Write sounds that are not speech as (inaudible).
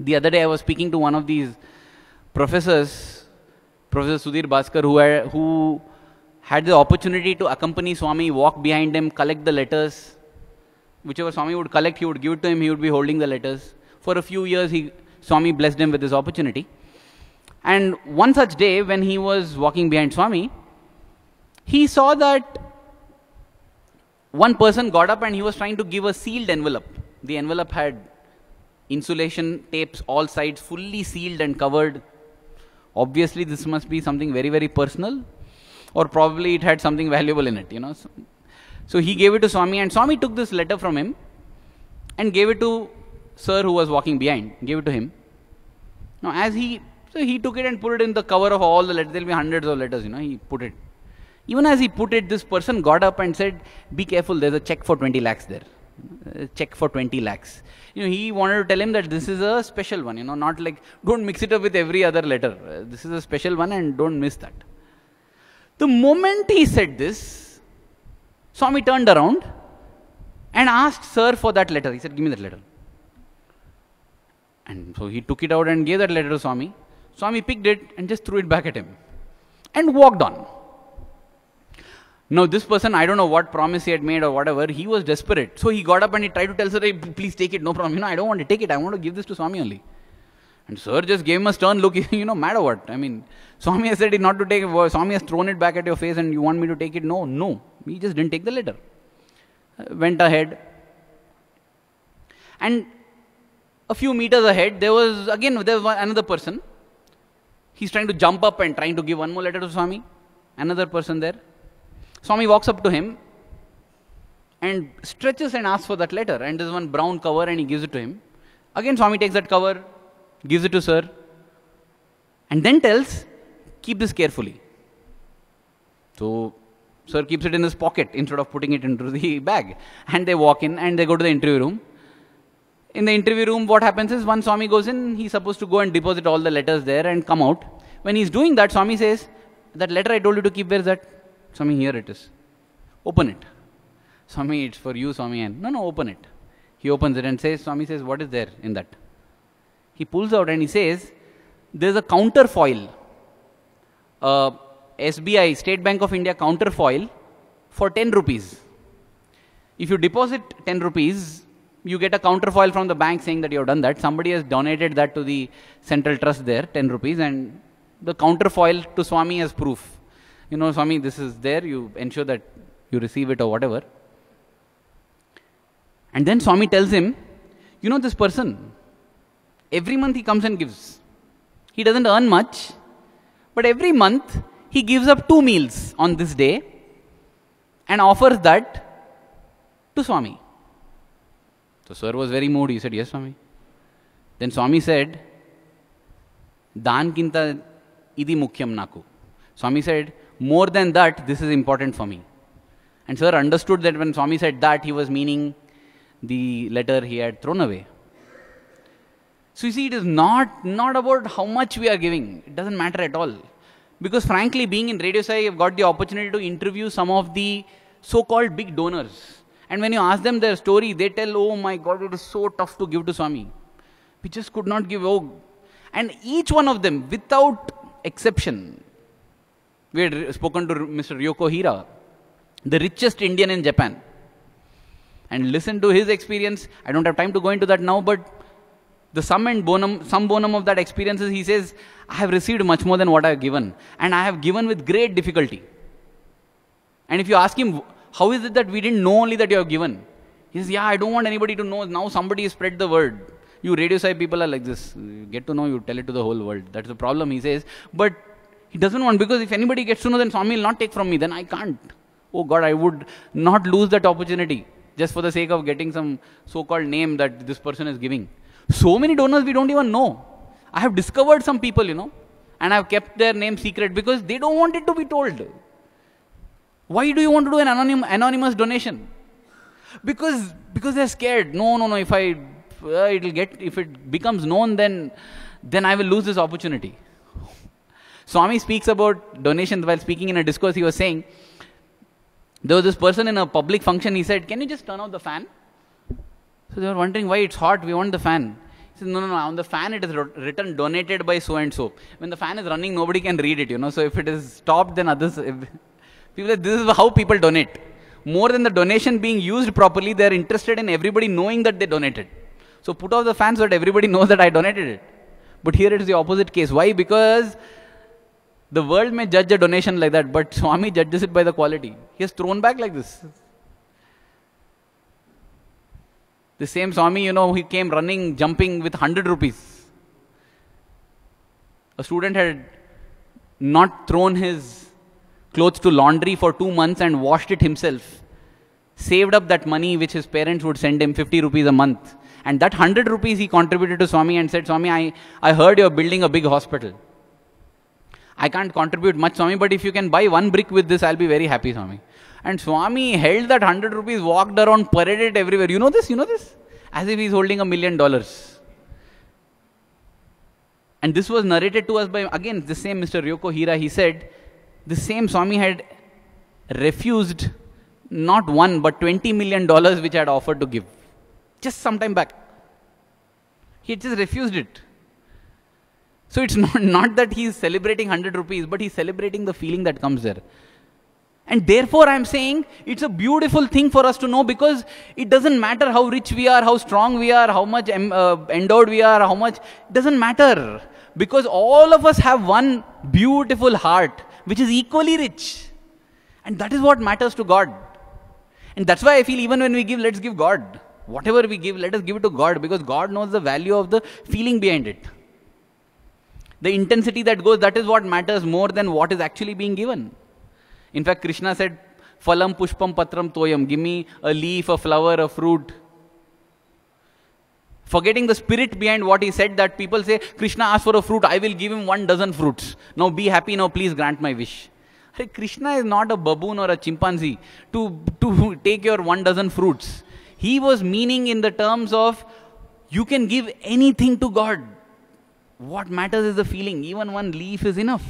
The other day I was speaking to one of these professors, Professor Sudhir Bhaskar, who, had, who had the opportunity to accompany Swami, walk behind him, collect the letters. Whichever Swami would collect, he would give it to him, he would be holding the letters. For a few years, he, Swami blessed him with this opportunity. And one such day, when he was walking behind Swami, he saw that one person got up and he was trying to give a sealed envelope. The envelope had insulation tapes all sides fully sealed and covered. Obviously, this must be something very, very personal, or probably it had something valuable in it, you know. So, so he gave it to Swami, and Swami took this letter from him and gave it to Sir who was walking behind, gave it to him. Now, as he, so he took it and put it in the cover of all the letters, there will be hundreds of letters, you know, he put it. Even as he put it, this person got up and said, Be careful, there's a check for 20 lakhs there check for 20 lakhs. You know, he wanted to tell him that this is a special one, you know, not like, don't mix it up with every other letter. Uh, this is a special one and don't miss that. The moment he said this, Swami turned around and asked sir for that letter. He said, give me that letter. And so he took it out and gave that letter to Swami. Swami picked it and just threw it back at him and walked on. Now, this person, I don't know what promise he had made or whatever, he was desperate. So he got up and he tried to tell Sir, hey, please take it, no problem. You know, I don't want to take it, I want to give this to Swami only. And Sir just gave him a stern look, (laughs) you know, matter what. I mean, Swami has said not to take it, Swami has thrown it back at your face and you want me to take it? No, no. He just didn't take the letter. Uh, went ahead. And a few meters ahead, there was again there was another person. He's trying to jump up and trying to give one more letter to Swami. Another person there Swami walks up to him and stretches and asks for that letter. And there's one brown cover and he gives it to him. Again, Swami takes that cover, gives it to Sir, and then tells, Keep this carefully. So, Sir keeps it in his pocket instead of putting it into the (laughs) bag. And they walk in and they go to the interview room. In the interview room, what happens is one Swami goes in, he's supposed to go and deposit all the letters there and come out. When he's doing that, Swami says, That letter I told you to keep, where's that? Swami, here it is. Open it. Swami, it's for you, Swami. And no, no, open it. He opens it and says, Swami says, what is there in that? He pulls out and he says, there's a counterfoil, uh, SBI, State Bank of India counterfoil for 10 rupees. If you deposit 10 rupees, you get a counterfoil from the bank saying that you have done that. Somebody has donated that to the central trust there, 10 rupees, and the counterfoil to Swami as proof you know, Swami, this is there, you ensure that you receive it or whatever. And then Swami tells him, you know, this person, every month he comes and gives. He doesn't earn much, but every month he gives up two meals on this day and offers that to Swami. So, sir was very moved. He said, Yes, Swami. Then Swami said, Dan kinta idi mukhyam naku. Swami said, more than that, this is important for me. And Sir understood that when Swami said that, he was meaning the letter he had thrown away. So you see, it is not, not about how much we are giving. It doesn't matter at all. Because frankly, being in Radio Sai, I've got the opportunity to interview some of the so-called big donors. And when you ask them their story, they tell, oh my God, it is so tough to give to Swami. We just could not give, oh. And each one of them, without exception, we had spoken to Mr. Yoko Hira, the richest Indian in Japan. And listen to his experience. I don't have time to go into that now, but the sum and bonum, sum bonum of that experience is he says, I have received much more than what I have given, and I have given with great difficulty. And if you ask him, how is it that we didn't know only that you have given? He says, Yeah, I don't want anybody to know. Now somebody has spread the word. You radio side people are like this. You get to know, you tell it to the whole world. That's the problem, he says. But he doesn't want, because if anybody gets to know, then Swami will not take from me, then I can't. Oh God, I would not lose that opportunity just for the sake of getting some so called name that this person is giving. So many donors we don't even know. I have discovered some people, you know, and I've kept their name secret because they don't want it to be told. Why do you want to do an anonym, anonymous donation? Because because they're scared. No, no, no. If I uh, it'll get if it becomes known, then then I will lose this opportunity. Swami speaks about donations while speaking in a discourse. He was saying, there was this person in a public function. He said, Can you just turn off the fan? So they were wondering why it's hot. We want the fan. He said, No, no, no. On the fan, it is written donated by so and so. When the fan is running, nobody can read it, you know. So if it is stopped, then others. If, people This is how people donate. More than the donation being used properly, they are interested in everybody knowing that they donated. So put off the fan so that everybody knows that I donated it. But here it is the opposite case. Why? Because the world may judge a donation like that, but Swami judges it by the quality. He has thrown back like this. The same Swami, you know, he came running, jumping with 100 rupees. A student had not thrown his clothes to laundry for two months and washed it himself, saved up that money which his parents would send him 50 rupees a month. And that 100 rupees he contributed to Swami and said, Swami, I, I heard you're building a big hospital. I can't contribute much, Swami, but if you can buy one brick with this, I'll be very happy, Swami. And Swami held that 100 rupees, walked around, paraded everywhere. You know this? You know this? As if he's holding a million dollars. And this was narrated to us by, again, the same Mr. Ryoko Hira. He said, the same Swami had refused not one but 20 million dollars which I had offered to give just some time back. He had just refused it. So it's (laughs) not, not that he is celebrating 100 rupees, but he's celebrating the feeling that comes there. And therefore, I'm saying it's a beautiful thing for us to know because it doesn't matter how rich we are, how strong we are, how much uh, endowed we are, how much, it doesn't matter. Because all of us have one beautiful heart which is equally rich. And that is what matters to God. And that's why I feel even when we give, let's give God. Whatever we give, let us give it to God because God knows the value of the feeling behind it. The intensity that goes, that is what matters more than what is actually being given. In fact, Krishna said, Phalam pushpam patram toyam. Give me a leaf, a flower, a fruit. Forgetting the spirit behind what he said, that people say, Krishna asked for a fruit, I will give him one dozen fruits. Now be happy, now please grant my wish. Krishna is not a baboon or a chimpanzee to, to take your one dozen fruits. He was meaning in the terms of you can give anything to God. What matters is the feeling, even one leaf is enough.